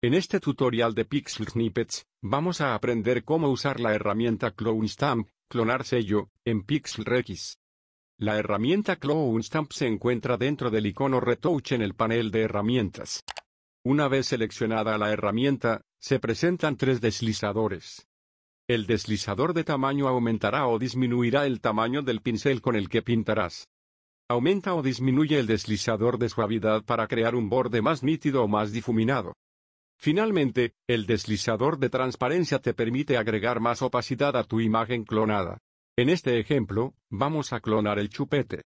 En este tutorial de Pixel Snippets, vamos a aprender cómo usar la herramienta Clone Stamp, clonar sello, en Requis. La herramienta Clone Stamp se encuentra dentro del icono Retouch en el panel de herramientas. Una vez seleccionada la herramienta, se presentan tres deslizadores. El deslizador de tamaño aumentará o disminuirá el tamaño del pincel con el que pintarás. Aumenta o disminuye el deslizador de suavidad para crear un borde más nítido o más difuminado. Finalmente, el deslizador de transparencia te permite agregar más opacidad a tu imagen clonada. En este ejemplo, vamos a clonar el chupete.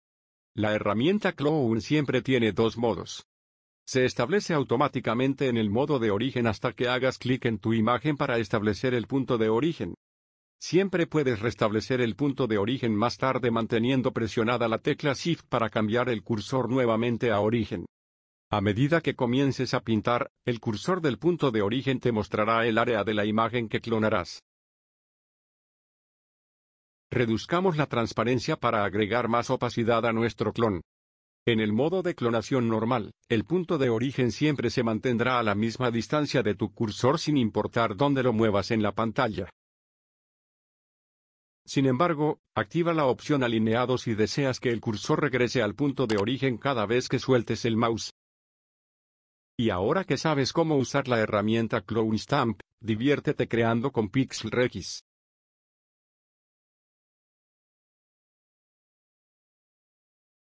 La herramienta Clone siempre tiene dos modos. Se establece automáticamente en el modo de origen hasta que hagas clic en tu imagen para establecer el punto de origen. Siempre puedes restablecer el punto de origen más tarde manteniendo presionada la tecla Shift para cambiar el cursor nuevamente a origen. A medida que comiences a pintar, el cursor del punto de origen te mostrará el área de la imagen que clonarás. Reduzcamos la transparencia para agregar más opacidad a nuestro clon. En el modo de clonación normal, el punto de origen siempre se mantendrá a la misma distancia de tu cursor sin importar dónde lo muevas en la pantalla. Sin embargo, activa la opción alineado si deseas que el cursor regrese al punto de origen cada vez que sueltes el mouse. Y ahora que sabes cómo usar la herramienta Clone Stamp, diviértete creando con Pixelregis.